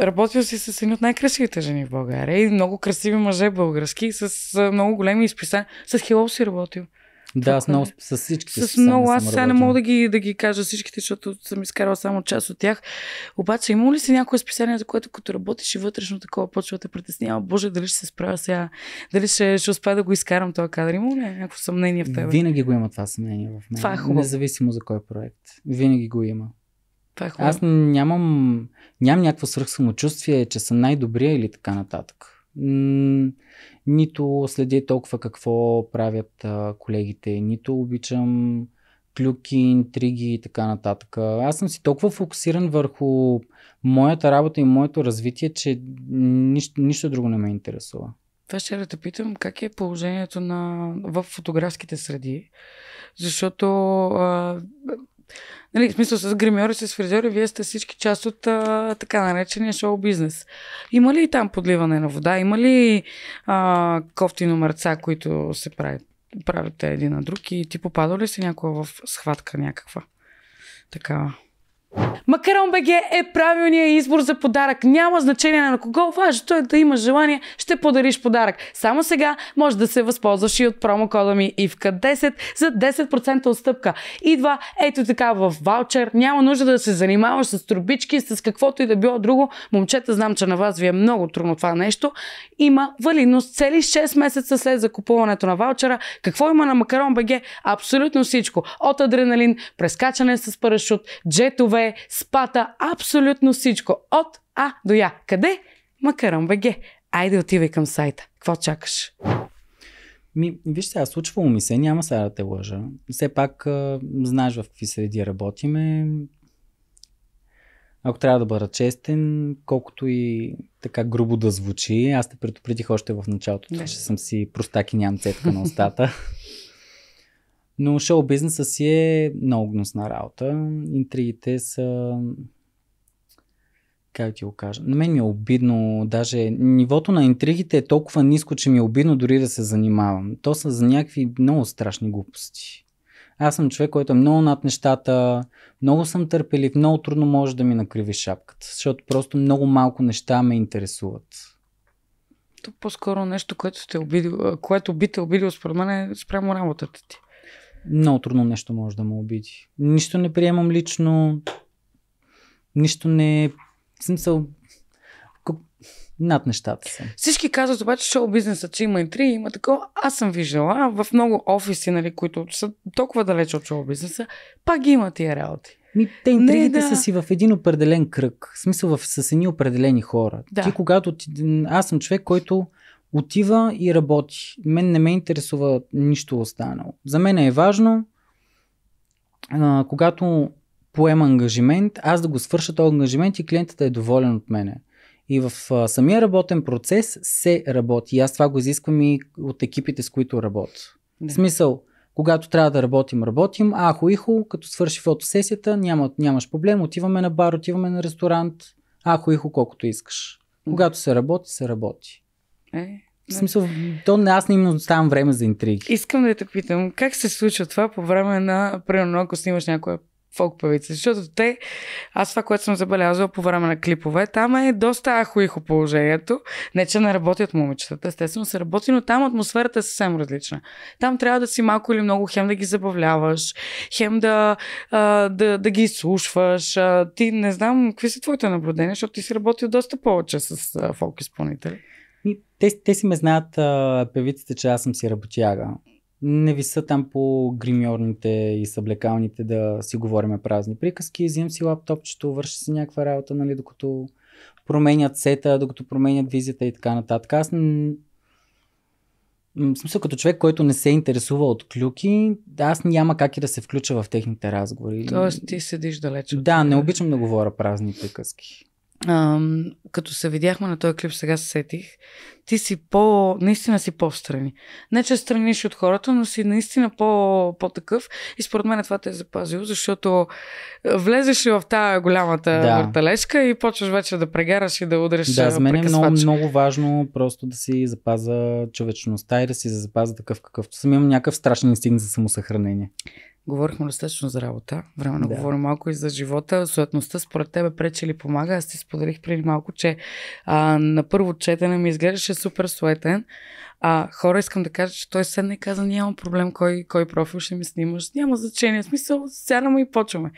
работил си с едни от най-красивите жени в България и много красиви мъже български, с много големи изписа. С Хилол си работил. Да, е. с много, с всички. С много, аз сега не мога да ги, да ги кажа всичките, защото съм изкарала само част от тях. Обаче, има ли си някое списание, за което като работиш и вътрешно такова почва да притеснява? Боже, дали ще се справя сега? Дали ще, ще успея да го изкарам този кадър? Има ли някакво съмнение в теб? Винаги го има това съмнение в мен. Това е хубаво. Независимо за кой проект. Винаги го има. Това е хубаво. Аз нямам, нямам някакво свръхсамочувствие, че съм най-добрия или така нататък. нито следя толкова какво правят а, колегите, нито обичам клюки, интриги и така нататък. Аз съм си толкова фокусиран върху моята работа и моето развитие, че нищо, нищо друго не ме интересува. Това ще да те питам, как е положението на, в фотографските среди, защото а, нали, в смисъл с гримьори, с фризьори, вие сте всички част от а, така наречения шоу бизнес. Има ли и там подливане на вода? Има ли а, кофти номерца, които се правят? правите един на друг и ти попада ли си някоя в схватка някаква? Такава. Макарон БГ е правилният избор за подарък. Няма значение на кого, важното е да имаш желание, ще подариш подарък. Само сега може да се възползваш и от промокода ми ивка 10 за 10% отстъпка. Идва ето така в ваучер, няма нужда да се занимаваш с трубички, с каквото и да било друго. Момчета, знам, че на вас ви е много трудно това нещо. Има валидност цели 6 месеца след закупуването на ваучера. Какво има на Макарон БГ? Абсолютно всичко. От адреналин, прескачане с парашют, джетове, е спата абсолютно всичко. От А до Я. Къде? Макарам БГ. Айде отивай към сайта. Какво чакаш? Ми, вижте, аз случвало ми се, няма сега да те лъжа. Все пак а, знаеш в какви среди работиме. Ако трябва да бъда честен, колкото и така грубо да звучи, аз те предупредих още в началото, да. че съм си простак и нямам цетка на устата. Но шоу бизнеса си е много гнусна работа. Интригите са как ти го кажа, на мен ми е обидно, даже нивото на интригите е толкова ниско, че ми е обидно дори да се занимавам. То са за някакви много страшни глупости. Аз съм човек, който е много над нещата, много съм търпелив, много трудно може да ми накриви шапката, защото просто много малко неща ме интересуват. То по-скоро нещо, което, сте обидил, което би те обидило според мен е спрямо работата ти много трудно нещо може да му обиди. Нищо не приемам лично, нищо не... Е- в смисъл, над нещата съм. Всички казват обаче, шоу бизнеса, че има интриги, има такова. Аз съм виждала в много офиси, нали, които са толкова далеч от шоу бизнеса, пак ги има тия работи. Ми, те интригите да. са си в един определен кръг. В смисъл в, с едни определени хора. Да. Ти когато... Ти, аз съм човек, който отива и работи. Мен не ме интересува нищо останало. За мен е важно, а, когато поема ангажимент, аз да го свърша този ангажимент и клиентът е доволен от мене. И в а, самия работен процес се работи. И аз това го изисквам и от екипите, с които работя. Да. В смисъл, когато трябва да работим, работим. А ако ихо, като свърши фотосесията, няма, нямаш проблем, отиваме на бар, отиваме на ресторант. Ако ихо, колкото искаш. Когато се работи, се работи. Е, в смисъл, то не, аз не им оставям време за интриги. Искам да те питам, как се случва това по време на, примерно, ако снимаш някоя фолк певица? Защото те, аз това, което съм забелязала по време на клипове, там е доста ахуихо положението. Не, че не работят момичетата, естествено се работи, но там атмосферата е съвсем различна. Там трябва да си малко или много хем да ги забавляваш, хем да, а, да, да ги изслушваш. А, ти не знам какви са твоите наблюдения, защото ти си работил доста повече с фолк изпълнители. Те, те си ме знаят а, певиците, че аз съм си работяга. Не ви са там по гримьорните и съблекалните да си говорим празни приказки. Взимам си лаптопчето, върша си някаква работа, нали, докато променят сета, докато променят визията и така нататък. Аз в смисъл, като човек, който не се интересува от клюки, аз няма как и да се включа в техните разговори. Тоест ти седиш далеч. От да, не обичам да говоря празни приказки. Ам, като се видяхме на този клип, сега се сетих, ти си по... наистина си по-страни. Не, че страниш от хората, но си наистина по, по-такъв и според мен това те е запазило, защото влезеш ли в тази голямата да. върталешка и почваш вече да прегараш и да удреш Да, за мен е много, много важно просто да си запаза човечността и да си запаза такъв какъвто съм. Имам някакъв страшен инстинкт за самосъхранение. Говорихме достатъчно за работа. Време да, говорим говоря малко и за живота. Суетността според тебе пречи или помага? Аз ти споделих преди малко, че а, на първо четене ми изглеждаше супер суетен. А, хора искам да кажа, че той седна и каза, нямам проблем, кой, кой профил ще ми снимаш. Няма значение. В смисъл, сядаме и почваме.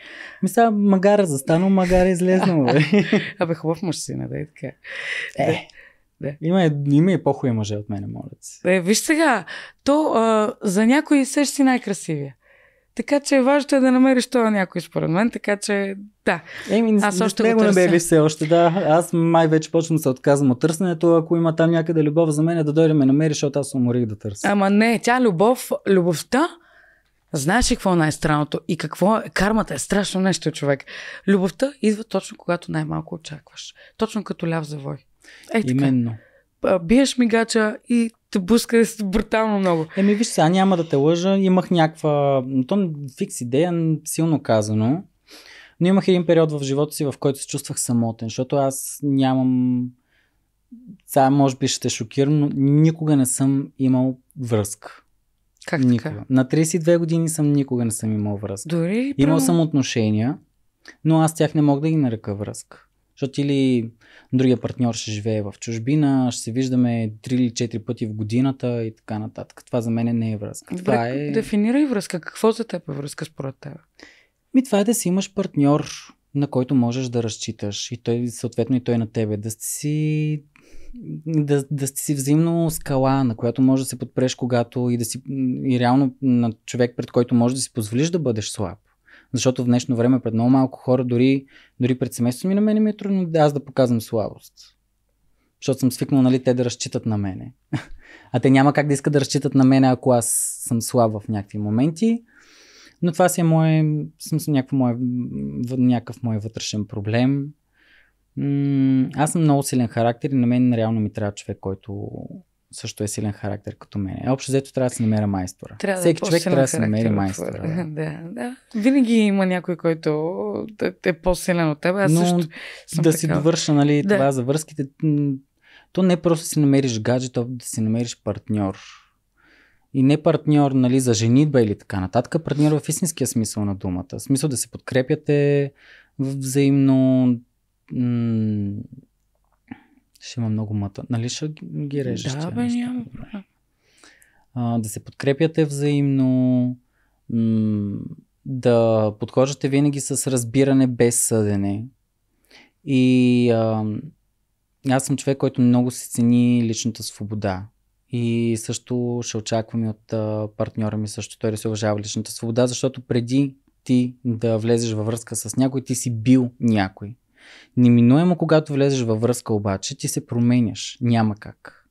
Мисля, магара застана, магара излезна. Абе, хубав мъж си, не да така. Е. Да. Има, има и по-хуя мъже от мене, моля се. Е, виж сега, то а, за някои се си най-красивия. Така че важното е да намериш това някой според мен, така че да. Еми, аз още не го набели все още, да. Аз май вече почвам да се отказвам от търсенето. Ако има там някъде любов за мен, е да дойде ме намери, защото аз уморих да търся. Ама не, тя любов, любовта, знаеш ли какво е най-странното и какво е? Кармата е страшно нещо, човек. Любовта идва точно когато най-малко очакваш. Точно като ляв завой. Е, така. Биеш мигача и те буска брутално много. Еми виж сега, няма да те лъжа, имах някаква, то фикс идея, силно казано, но имах един период в живота си, в който се чувствах самотен, защото аз нямам, сега може би ще те шокирам, но никога не съм имал връзка. Как никога. така? На 32 години съм никога не съм имал връзка. Дори? Имал съм отношения, но аз тях не мога да ги нарека връзка. Защото или другия партньор ще живее в чужбина, ще се виждаме 3 или 4 пъти в годината и така нататък. Това за мен не е връзка. Добре, това е... Дефинирай връзка. Какво за теб е връзка според теб? Ми това е да си имаш партньор, на който можеш да разчиташ и той, съответно и той на тебе. Да си да, да сте си взаимно скала, на която може да се подпреш, когато и да си и реално на човек, пред който може да си позволиш да бъдеш слаб. Защото в днешно време пред много малко хора, дори, дори пред семейството ми, на мен ми е трудно да аз да показвам слабост. Защото съм свикнал, нали, те да разчитат на мене. А те няма как да искат да разчитат на мене, ако аз съм слаб в някакви моменти. Но това си е мое, съм, си някакъв, мое, някакъв мой вътрешен проблем. Аз съм много силен характер и на мен реално ми трябва човек, който, също е силен характер като мен. Е, общо взето трябва да се намеря майстора. Трябва е Всеки човек трябва да се намери майстора. Да. да, да. Винаги има някой, който е, е по-силен от теб. Аз Но също съм да така. си довърша нали, да. това за връзките. То не е просто си намериш гаджет, а да си намериш партньор. И не партньор нали, за женитба или така нататък, партньор в истинския смисъл на думата. В смисъл да се подкрепяте взаимно, ще има много мата. Нали ще ги режеш? Да, бе, няма А, да се подкрепяте взаимно, м- да подхождате винаги с разбиране без съдене. И а, аз съм човек, който много се цени личната свобода. И също ще очаквам и от а, партньора ми също той да се уважава личната свобода, защото преди ти да влезеш във връзка с някой, ти си бил някой. Неминуемо, когато влезеш във връзка обаче, ти се променяш. Няма как.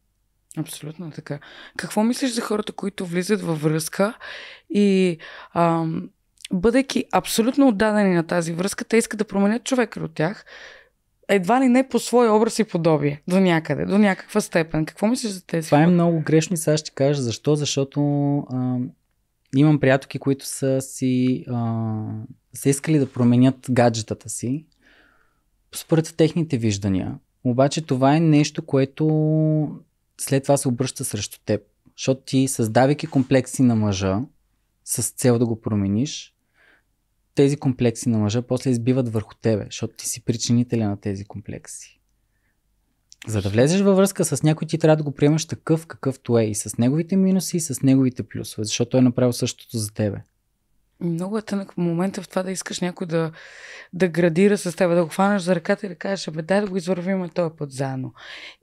Абсолютно е така. Какво мислиш за хората, които влизат във връзка и ам, бъдеки абсолютно отдадени на тази връзка, те искат да променят човека от тях, едва ли не по своя образ и подобие, до някъде, до някаква степен. Какво мислиш за тези? Това е много грешно и сега ще кажа защо, защото ам, имам приятелки, които са си а, са искали да променят гаджетата си, според техните виждания. Обаче това е нещо, което след това се обръща срещу теб. Защото ти, създавайки комплекси на мъжа, с цел да го промениш, тези комплекси на мъжа после избиват върху тебе, защото ти си причинителя на тези комплекси. За да влезеш във връзка с някой, ти трябва да го приемаш такъв, какъвто е, и с неговите минуси, и с неговите плюсове, защото той е направил същото за тебе. Много е тънък в момента в това да искаш някой да, да градира с теб, да го хванеш за ръката и да кажеш, абе дай да го извървим този път заедно.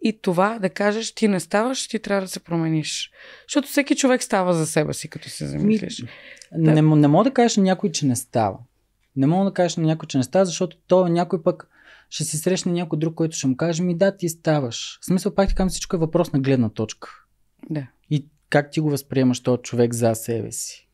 И това да кажеш, ти не ставаш, ти трябва да се промениш. Защото всеки човек става за себе си, като се замислиш. Ми, не, не мога да кажеш на някой, че не става. Не мога да кажеш на някой, че не става, защото то някой пък ще се срещне някой друг, който ще му каже, ми да, ти ставаш. В смисъл, пак ти казвам, всичко е въпрос на гледна точка. Да. И как ти го възприемаш този човек за себе си.